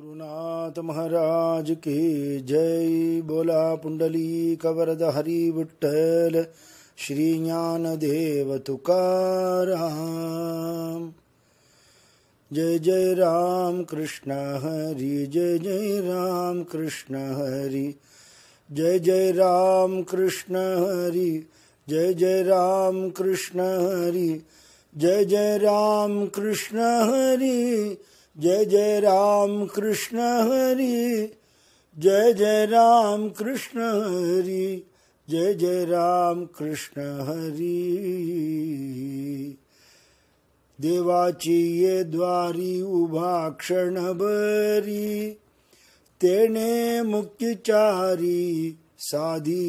गुरुनाथ महाराज के जय बोला पुंडली कवरद हरि विठल श्री ज्ञान देव तुकार जय जय राम कृष्ण हरि जय जय राम कृष्ण हरि जय जय राम कृष्ण हरि जय जय राम कृष्ण हरि जय जय राम कृष्ण हरि जय जय राम कृष्ण हरि जय जय राम कृष्ण हरि जय जय राम कृष्ण हरी देवाची ये द्वारी उभा क्षण क्षणभरी तेणे मुक्तिचारी साधी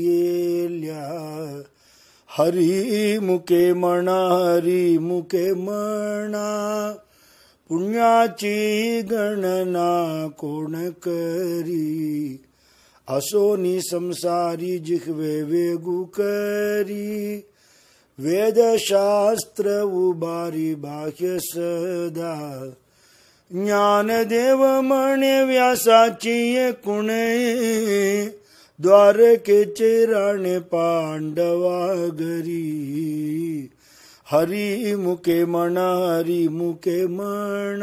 हरी मुके मणा हरी मुके मणा पुण्याची गणना कोण करी असोनी संसारी जिखवे वेगू करी वेदशास्त्र उबारी बाह्य सदा ज्ञानदेव म्हणे व्यासाची कुण द्वारकेचे राणे पांडवा गरी हरि मुके मण हरि मुके मण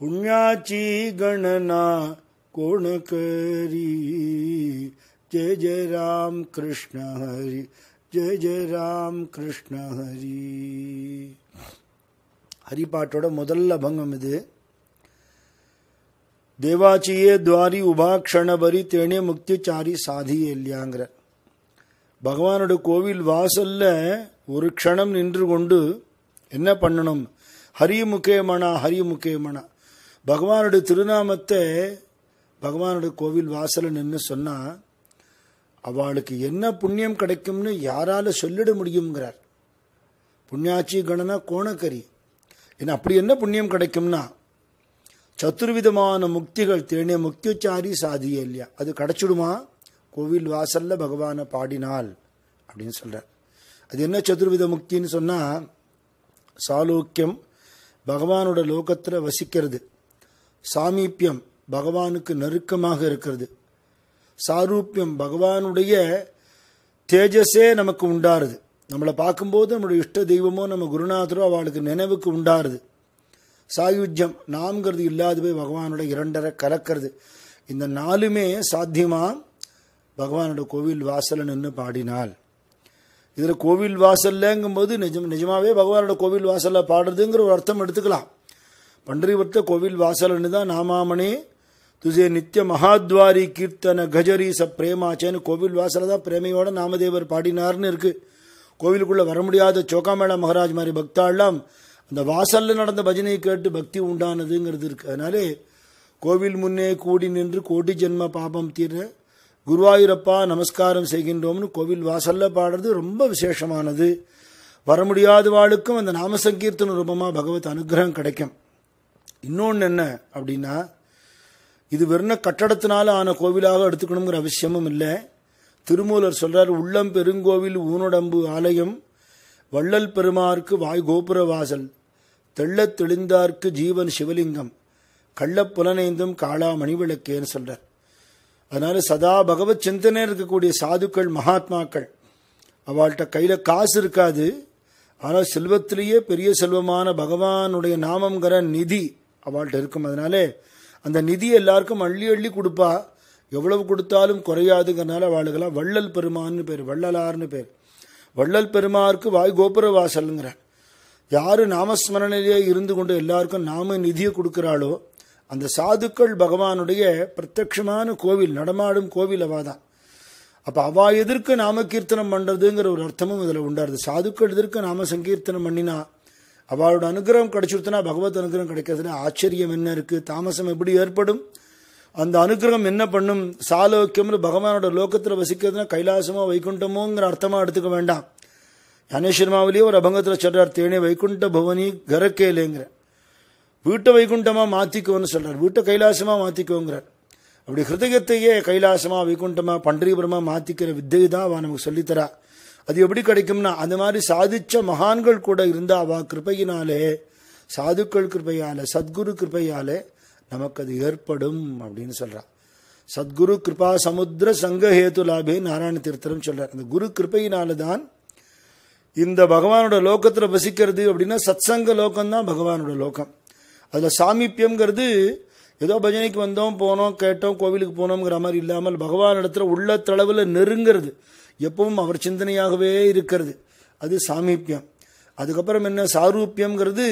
पुण्याची गणना कोण करी जय जय राम कृष्ण हरी जय जय राम कृष्ण हरी ಹರಿಪಾಠೋಡ ಮೊದಲ ಭಂಗಮಿದೆ ದೇವಾಚಿಯೇ ದ್ವಾರಿ ಉಭಾಕ್ಷಣ ಬರಿ ತೇಣೆ ಮುಕ್ತಿಚಾರಿ சாதி இல்லையாங்கிற ಭಗವಾನோட கோவில் வாசல்ல ஒரு க்ஷணம் நின்று கொண்டு என்ன பண்ணணும் ஹரிய முக்கியமானா ஹரிய முக்கியமானா பகவானுடைய திருநாமத்தை பகவானுடைய கோவில் வாசலை நின்று சொன்னால் அவளுக்கு என்ன புண்ணியம் கிடைக்கும்னு யாரால் சொல்லிட முடியுங்கிறார் புண்ணியாட்சி கணனா கோணக்கரி ஏன்னா அப்படி என்ன புண்ணியம் கிடைக்கும்னா சத்துர்விதமான முக்திகள் தேனிய முக்திச்சாரி சாதியே இல்லையா அது கிடைச்சிடுமா கோவில் வாசல்ல பகவானை பாடினால் அப்படின்னு சொல்கிறார் அது என்ன சதுர்வித முக்தின்னு சொன்னால் சாலோக்கியம் பகவானோட லோகத்தில் வசிக்கிறது சாமீப்பியம் பகவானுக்கு நெருக்கமாக இருக்கிறது சாரூபியம் பகவானுடைய தேஜஸே நமக்கு உண்டாருது நம்மளை பார்க்கும்போது நம்மளுடைய இஷ்ட தெய்வமோ நம்ம குருநாதரோ அவளுக்கு நினைவுக்கு உண்டாருது சாயுஜ்யம் நாம்ங்கிறது இல்லாத போய் பகவானோட இரண்டரை கலக்கிறது இந்த நாலுமே சாத்தியமாக பகவானோட கோவில் வாசலை நின்று பாடினாள் இதில் கோவில் வாசல்லங்கும்போது நிஜம் நிஜமாகவே பகவானோட கோவில் வாசலில் பாடுறதுங்கிற ஒரு அர்த்தம் எடுத்துக்கலாம் பண்டறிவர்த்த கோவில் வாசல்னு தான் நாமாமணி துஜே நித்திய மகாத்வாரி கீர்த்தன கஜரி ச பிரேமாச்சேன்னு கோவில் வாசலை தான் பிரேமையோட நாமதேவர் பாடினார்னு இருக்குது கோவிலுக்குள்ளே வர முடியாத சோகாமேளா மகாராஜ் மாதிரி பக்தாள்லாம் அந்த வாசலில் நடந்த பஜனையை கேட்டு பக்தி உண்டானதுங்கிறது இருக்குது அதனாலே கோவில் முன்னே கூடி நின்று கோடி ஜென்ம பாபம் தீர்றேன் குருவாயூரப்பா நமஸ்காரம் செய்கின்றோம்னு கோவில் வாசல்ல பாடுறது ரொம்ப விசேஷமானது வர முடியாத வாழ்க்கும் அந்த நாம சங்கீர்த்தன ரூபமாக பகவத் அனுகிரகம் கிடைக்கும் இன்னொன்று என்ன அப்படின்னா இது வெறும் கட்டடத்தினால ஆன கோவிலாக எடுத்துக்கணுங்கிற அவசியமும் இல்லை திருமூலர் சொல்றார் உள்ளம் பெருங்கோவில் ஊனடம்பு ஆலயம் வள்ளல் பெருமாருக்கு வாய் கோபுர வாசல் தெள்ளத் தெளிந்தார்க்கு ஜீவன் சிவலிங்கம் கள்ளப்புலனைந்தும் காளா மணிவிளக்கேன்னு சொல்றார் அதனால சதா பகவத் சிந்தனை இருக்கக்கூடிய சாதுக்கள் மகாத்மாக்கள் அவள்கிட்ட கையில் காசு இருக்காது ஆனால் செல்வத்திலேயே பெரிய செல்வமான பகவானுடைய நாமங்கிற நிதி அவள்கிட்ட இருக்கும் அதனாலே அந்த நிதி எல்லாருக்கும் அள்ளி அள்ளி கொடுப்பா எவ்வளவு கொடுத்தாலும் குறையாதுங்கிறனால அவளுக்கெல்லாம் வள்ளல் பெருமான்னு பேர் வள்ளலார்னு பேர் வள்ளல் பெருமாருக்கு வாய் கோபுர வாசல்ங்கிற யார் நாமஸ்மரணையிலே இருந்து கொண்டு எல்லாருக்கும் நாம நிதியை கொடுக்குறாளோ அந்த சாதுக்கள் பகவானுடைய பிரத்யமான கோவில் நடமாடும் கோவில் அவாதான் அப்போ அவா எதிர்க்கு நாம கீர்த்தனம் பண்ணுறதுங்கிற ஒரு அர்த்தமும் இதில் உண்டாருது சாதுக்கள் எதிர்க்கு நாம சங்கீர்த்தனம் பண்ணினா அவளோட அனுகிரகம் கிடைச்சிருத்துனா பகவத் அனுகிரகம் கிடைக்கிறதுனா ஆச்சரியம் என்ன இருக்குது தாமசம் எப்படி ஏற்படும் அந்த அனுகிரகம் என்ன பண்ணும் சாலோக்கியம்னு பகவானோட லோகத்தில் வசிக்கிறதுனா கைலாசமோ வைகுண்டமோங்கிற அர்த்தமாக எடுத்துக்க வேண்டாம் ஞானேஸ்வரமாவிலேயே ஒரு அபங்கத்தில் சொல்றார் தேனே வைகுண்ட பவனி கரக்கேலேங்கிற வீட்டை வைகுண்டமாக மாற்றிக்கோன்னு சொல்கிறார் வீட்டை கைலாசமாக மாத்திக்கோங்கிறார் அப்படி ஹிருதயத்தையே கைலாசமாக வைகுண்டமாக பண்டரிபுரமாக மாற்றிக்கிற வித்தை தான் அவள் நமக்கு சொல்லித்தரா அது எப்படி கிடைக்கும்னா அந்த மாதிரி சாதிச்ச மகான்கள் கூட இருந்தால் அவள் கிருப்பையினாலே சாதுக்கள் கிருப்பையால் சத்குரு கிருப்பையாலே நமக்கு அது ஏற்படும் அப்படின்னு சொல்கிறாள் சத்குரு கிருபா சமுத்திர சங்கஹேது லாபே நாராயண தீர்த்தரம் சொல்கிறார் அந்த குரு கிருப்பையினாலதான் தான் இந்த பகவானோட லோகத்தில் வசிக்கிறது அப்படின்னா சத்சங்க தான் பகவானோட லோகம் அதில் சாமீப்பியம்ங்கிறது ஏதோ பஜனைக்கு வந்தோம் போனோம் கேட்டோம் கோவிலுக்கு போனோங்கிற மாதிரி இல்லாமல் பகவான் இடத்துல உள்ள தளவில் நெருங்கிறது எப்பவும் அவர் சிந்தனையாகவே இருக்கிறது அது சாமீப்பியம் அதுக்கப்புறம் என்ன சாரூபியம்ங்கிறது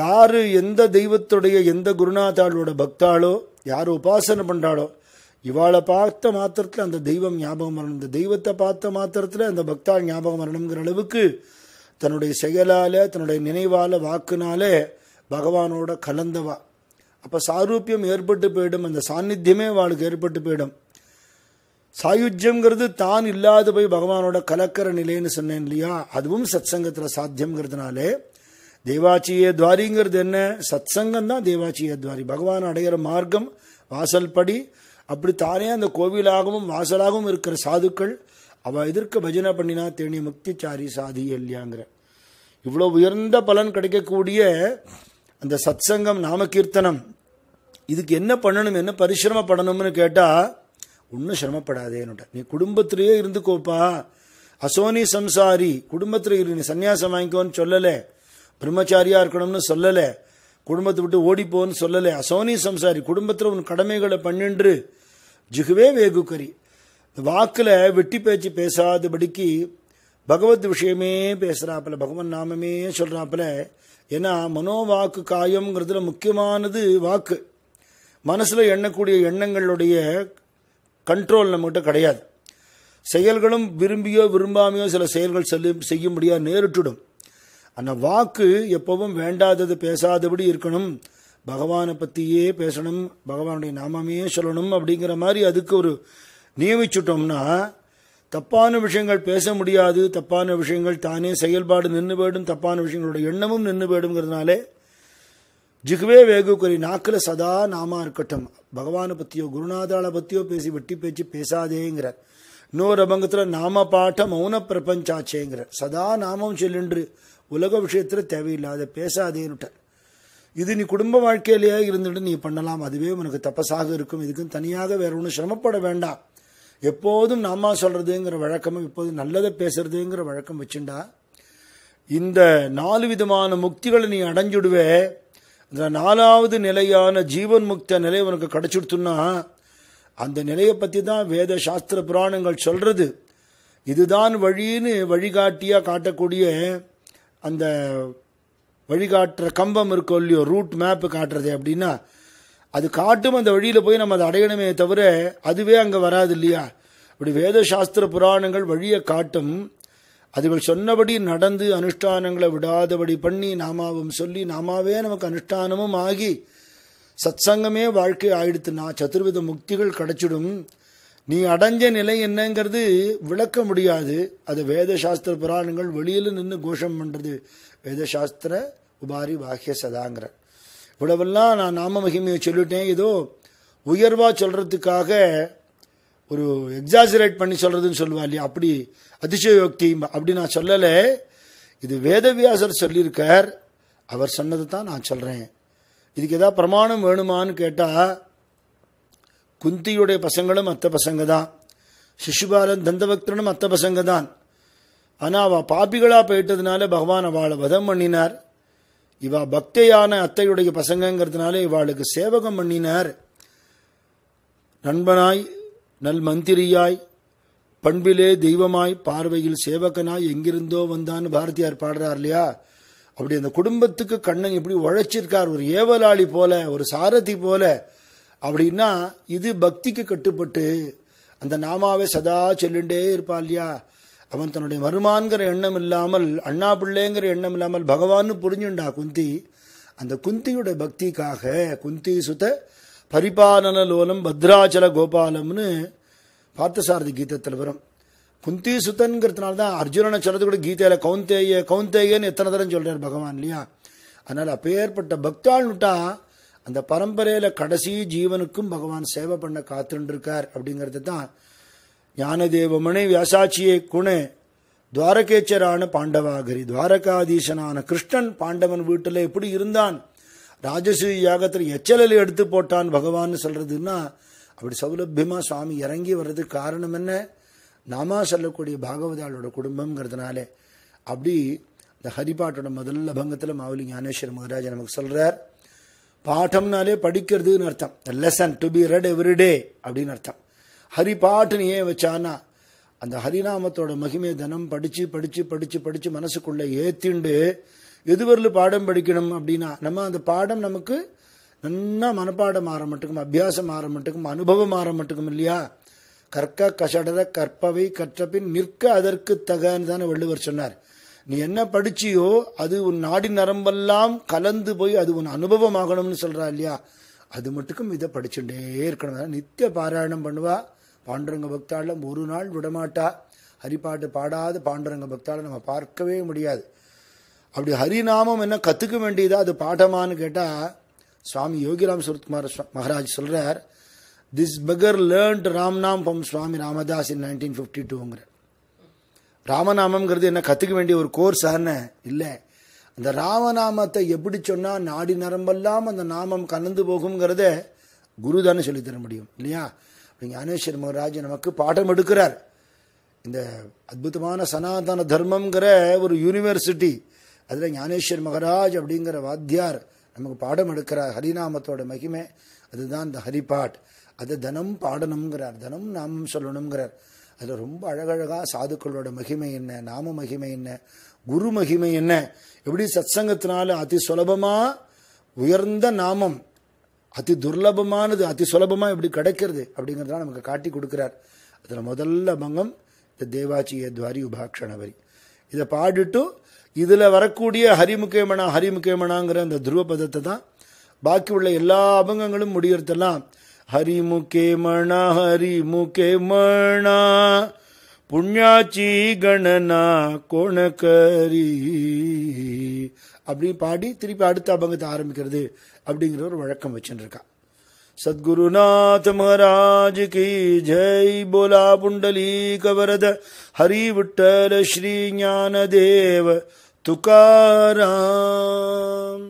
யார் எந்த தெய்வத்துடைய எந்த குருநாதாளோட பக்தாளோ யார் உபாசனை பண்ணுறாளோ இவாளை பார்த்த மாத்திரத்தில் அந்த தெய்வம் ஞாபகம் வரணும் இந்த தெய்வத்தை பார்த்த மாத்திரத்தில் அந்த பக்தால் ஞாபகம் வரணுங்கிற அளவுக்கு தன்னுடைய செயலால் தன்னுடைய நினைவால் வாக்குனாலே பகவானோட கலந்தவா அப்போ சாரூபியம் ஏற்பட்டு போயிடும் அந்த சாநித்தியமே அவளுக்கு ஏற்பட்டு போயிடும் சாயுஜ்யங்கிறது தான் இல்லாத போய் பகவானோட கலக்கிற நிலைன்னு சொன்னேன் இல்லையா அதுவும் சத் சங்கத்தில் சாத்தியங்கிறதுனாலே தேவாச்சிய துவாரிங்கிறது என்ன சத் சங்கம் தான் தேவாச்சிய துவாரி பகவான் அடையிற மார்க்கம் வாசல் படி அப்படி தானே அந்த கோவிலாகவும் வாசலாகவும் இருக்கிற சாதுக்கள் அவள் எதிர்க்க பஜனை பண்ணினா தேனி முக்திச்சாரி சாதி இல்லையாங்கிற இவ்வளோ உயர்ந்த பலன் கிடைக்கக்கூடிய அந்த சத்சங்கம் நாமகீர்த்தனம் இதுக்கு என்ன பண்ணணும் என்ன பரிசிரமப்படணும்னு கேட்டால் ஒன்றும் என்னோட நீ குடும்பத்திலேயே இருந்துக்கோப்பா அசோனி சம்சாரி குடும்பத்தில் இரு நீ சன்னியாசம் வாங்கிக்கோன்னு சொல்லலை பிரம்மச்சாரியாக இருக்கணும்னு சொல்லலை குடும்பத்தை விட்டு ஓடிப்போன்னு சொல்லலை அசோனி சம்சாரி குடும்பத்தில் உன் கடமைகளை பண்ணின்று ஜிகுவே வேகுக்கரி வாக்கில் வெட்டி பேச்சு பேசாதபடிக்கு பகவத் விஷயமே பேசுகிறாப்புல பகவன் நாமமே சொல்கிறாப்புல ஏன்னா மனோவாக்கு காயம்ங்கிறதுல முக்கியமானது வாக்கு மனசில் எண்ணக்கூடிய எண்ணங்களுடைய கண்ட்ரோல் நம்மகிட்ட கிடையாது செயல்களும் விரும்பியோ விரும்பாமையோ சில செயல்கள் செல்லும் செய்ய முடியாது நேரிட்டுடும் அந்த வாக்கு எப்பவும் வேண்டாதது பேசாதபடி இருக்கணும் பகவானை பற்றியே பேசணும் பகவானுடைய நாமமே சொல்லணும் அப்படிங்கிற மாதிரி அதுக்கு ஒரு நியமிச்சுட்டோம்னா தப்பான விஷயங்கள் பேச முடியாது தப்பான விஷயங்கள் தானே செயல்பாடு நின்று போயிடும் தப்பான விஷயங்களோட எண்ணமும் நின்று போயிடுங்கிறதுனாலே ஜிகுவே வேகுக்குறை நாக்கில் சதா நாமா இருக்கட்டும் பகவானை பற்றியோ குருநாதாளை பற்றியோ பேசி வெட்டி பேச்சு பேசாதேங்கிறார் இன்னொரு அபங்கத்தில் நாம பாட்ட மௌன பிரபஞ்சாச்சேங்கிறார் சதா நாமம் செல்லுன்று உலக விஷயத்தில் தேவையில்லாத பேசாதேன்னுட்டார் இது நீ குடும்ப வாழ்க்கையிலேயே இருந்துட்டு நீ பண்ணலாம் அதுவே உனக்கு தப்பசாக இருக்கும் இதுக்கும் தனியாக வேற ஒன்றும் சிரமப்பட வேண்டாம் எப்போதும் நாமா சொல்றதுங்கிற வழக்கமும் இப்போது நல்லதை பேசுறதுங்கிற வழக்கம் வச்சுண்டா இந்த நாலு விதமான முக்திகளை நீ அடைஞ்சுடுவே இந்த நாலாவது நிலையான ஜீவன் முக்த நிலை உனக்கு கிடைச்சிடுத்துன்னா அந்த நிலையை பற்றி தான் வேத சாஸ்திர புராணங்கள் சொல்கிறது இதுதான் வழின்னு வழிகாட்டியாக காட்டக்கூடிய அந்த வழிகாட்டுற கம்பம் இருக்கோ இல்லையோ ரூட் மேப்பு காட்டுறது அப்படின்னா அது காட்டும் அந்த வழியில் போய் நம்ம அதை அடையணுமே தவிர அதுவே அங்கே வராது இல்லையா இப்படி வேத சாஸ்திர புராணங்கள் வழியை காட்டும் அதுகள் சொன்னபடி நடந்து அனுஷ்டானங்களை விடாதபடி பண்ணி நாமாவும் சொல்லி நாமாவே நமக்கு அனுஷ்டானமும் ஆகி சத்சங்கமே வாழ்க்கை நான் சதுர்வித முக்திகள் கிடைச்சிடும் நீ அடைஞ்ச நிலை என்னங்கிறது விளக்க முடியாது அது வேத சாஸ்திர புராணங்கள் வெளியில் நின்று கோஷம் பண்ணுறது வேதசாஸ்திர உபாரி வாக்கிய சதாங்கிற இவ்வளவெல்லாம் நான் நாம மகிமையை சொல்லிட்டேன் ஏதோ உயர்வாக சொல்கிறதுக்காக ஒரு எக்ஸாசரேட் பண்ணி சொல்கிறதுன்னு சொல்லுவா இல்லையா அப்படி அதிசயோக்தி அப்படி நான் சொல்லலை இது வேதவியாசர் சொல்லியிருக்கார் அவர் சொன்னது தான் நான் சொல்கிறேன் இதுக்கு எதாவது பிரமாணம் வேணுமான்னு கேட்டால் குந்தியுடைய பசங்களும் அத்த பசங்க தான் சிசுபாலன் தந்தபக்தனும் அத்த பசங்க தான் ஆனால் அவள் பாப்பிகளாக போயிட்டதுனால பகவான் அவளை வதம் பண்ணினார் இவா பக்தையான அத்தையுடைய பசங்கங்கிறதுனால இவாளுக்கு சேவகம் பண்ணினார் நண்பனாய் நல் மந்திரியாய் பண்பிலே தெய்வமாய் பார்வையில் சேவகனாய் எங்கிருந்தோ வந்தான்னு பாரதியார் பாடுறார் இல்லையா அப்படி அந்த குடும்பத்துக்கு கண்ணன் எப்படி உழைச்சிருக்கார் ஒரு ஏவலாளி போல ஒரு சாரதி போல அப்படின்னா இது பக்திக்கு கட்டுப்பட்டு அந்த நாமாவை சதா செல்லுண்டே இருப்பா இல்லையா அவன் தன்னுடைய வருமானங்கிற எண்ணம் இல்லாமல் அண்ணா பிள்ளைங்கிற எண்ணம் இல்லாமல் பகவான்னு புரிஞ்சுண்டா குந்தி அந்த குந்தியோட பக்திக்காக குந்தி சுத பரிபாலன லோலம் பத்ராச்சல கோபாலம்னு பார்த்தசாரதி கீதத்தில் வரும் குந்தி சுத்தன்கிறதுனால தான் அர்ஜுனனை சொல்றது கூட கீதையில கவுந்தேய கவுந்தேயன்னு எத்தனை தரம் சொல்றாரு பகவான் இல்லையா அதனால் அப்பேற்பட்ட பக்தாள்னுட்டா அந்த பரம்பரையில் கடைசி ஜீவனுக்கும் பகவான் சேவை பண்ண காத்துருக்கார் இருக்கார் அப்படிங்கிறது தான் ஞானதேவமணி வியாசாட்சியை குண துவாரகேச்சரான பாண்டவாகரி துவாரகாதீசனான கிருஷ்ணன் பாண்டவன் வீட்டில் எப்படி இருந்தான் ராஜசூ யாகத்தில் எச்சலில் எடுத்து போட்டான் பகவான் சொல்கிறதுன்னா அப்படி சௌலபியமா சுவாமி இறங்கி வர்றதுக்கு காரணம் என்ன நாமா சொல்லக்கூடிய பாகவதாளோட குடும்பம்ங்கிறதுனாலே அப்படி இந்த ஹரிபாட்டோட முதல்ல பங்கத்தில் மாவுலி ஞானேஸ்வர மகராஜ் நமக்கு சொல்கிறார் பாட்டம்னாலே படிக்கிறதுன்னு அர்த்தம் lesson to be read everyday அப்படின்னு அர்த்தம் ஹரிபாட்டுன்னு ஏன் வச்சானா அந்த ஹரிநாமத்தோட மகிமையை தினம் படிச்சு படிச்சு படிச்சு படிச்சு மனசுக்குள்ளே ஏத்திண்டு எதுவரில் பாடம் படிக்கணும் அப்படின்னா நம்ம அந்த பாடம் நமக்கு நல்லா மனப்பாடம் ஆற மட்டுக்கும் அபியாசம் ஆற மட்டுக்கும் அனுபவம் ஆற மட்டுக்கும் இல்லையா கற்க கசடர கற்பவை கற்றபின் நிற்க அதற்கு தகன்னு தானே வள்ளுவர் சொன்னார் நீ என்ன படிச்சியோ அது உன் நாடி நரம்பெல்லாம் கலந்து போய் அது உன் அனுபவமாகணும்னு சொல்றா இல்லையா அது மட்டுக்கும் இதை படிச்சுட்டே இருக்கணும் நித்திய பாராயணம் பண்ணுவா பாண்டுரங்க பக்தாளம் ஒரு நாள் விடமாட்டா ஹரிப்பாட்டு பாடாத பாண்டுரங்க பக்தாளம் நம்ம பார்க்கவே முடியாது அப்படி ஹரிநாமம் என்ன கற்றுக்க வேண்டியதா அது பாடமானு கேட்டால் சுவாமி யோகிராம் சுரத்குமார் மகாராஜ் சொல்கிறார் திஸ் பகர் லேர்ன்ட் ராம்நாம் பம் Swami Ramdas in nineteen fifty டூங்கிற ராமநாமம்ங்கிறது என்ன கற்றுக்க வேண்டிய ஒரு கோர்ஸ் ஆன இல்லை அந்த ராமநாமத்தை எப்படி சொன்னால் நாடி நரம்பெல்லாம் அந்த நாமம் கலந்து போகுங்கிறத குரு தானே சொல்லித்தர முடியும் இல்லையா இப்போ ஞானேஸ்வர் மகராஜ் நமக்கு பாடம் எடுக்கிறார் இந்த அற்புதமான சனாதன தர்மங்கிற ஒரு யூனிவர்சிட்டி அதில் ஞானேஸ்வர் மகராஜ் அப்படிங்கிற வாத்தியார் நமக்கு பாடம் எடுக்கிறார் ஹரிநாமத்தோட மகிமை அதுதான் இந்த ஹரிபாட் அது தனம் பாடணுங்கிறார் தனம் நாமம் சொல்லணுங்கிறார் அதில் ரொம்ப அழகழகாக சாதுக்களோட மகிமை என்ன நாம மகிமை என்ன குரு மகிமை என்ன எப்படி சத் சங்கத்தினால அதி சுலபமாக உயர்ந்த நாமம் அதி துர்லபமானது அதி சுலபமாக எப்படி கிடைக்கிறது அப்படிங்கிறத நமக்கு காட்டி கொடுக்கிறார் அதில் முதல்ல பங்கம் இந்த தேவாச்சிய துவாரி உபாக்ஷணவரி இதை பாடிட்டு இதில் வரக்கூடிய ஹரிமுகேமனா ஹரிமுகேமனாங்கிற அந்த துருவ பதத்தை தான் பாக்கி உள்ள எல்லா அபங்கங்களும் முடியறதெல்லாம் ஹரிமுகேமணா ஹரிமுகேமணா புண்ணியாச்சி கணனா கோணக்கரி அப்படி பாடி திருப்பி அடுத்த அபங்கத்தை ஆரம்பிக்கிறது அப்படிங்கிற ஒரு வழக்கம் வச்சுருக்கா சத்குருநாத் மகாராஜ் கி ஜெய் போலா புண்டலீக வரத ஹரி விட்டல ஸ்ரீ ஞான தேவ துகாராம்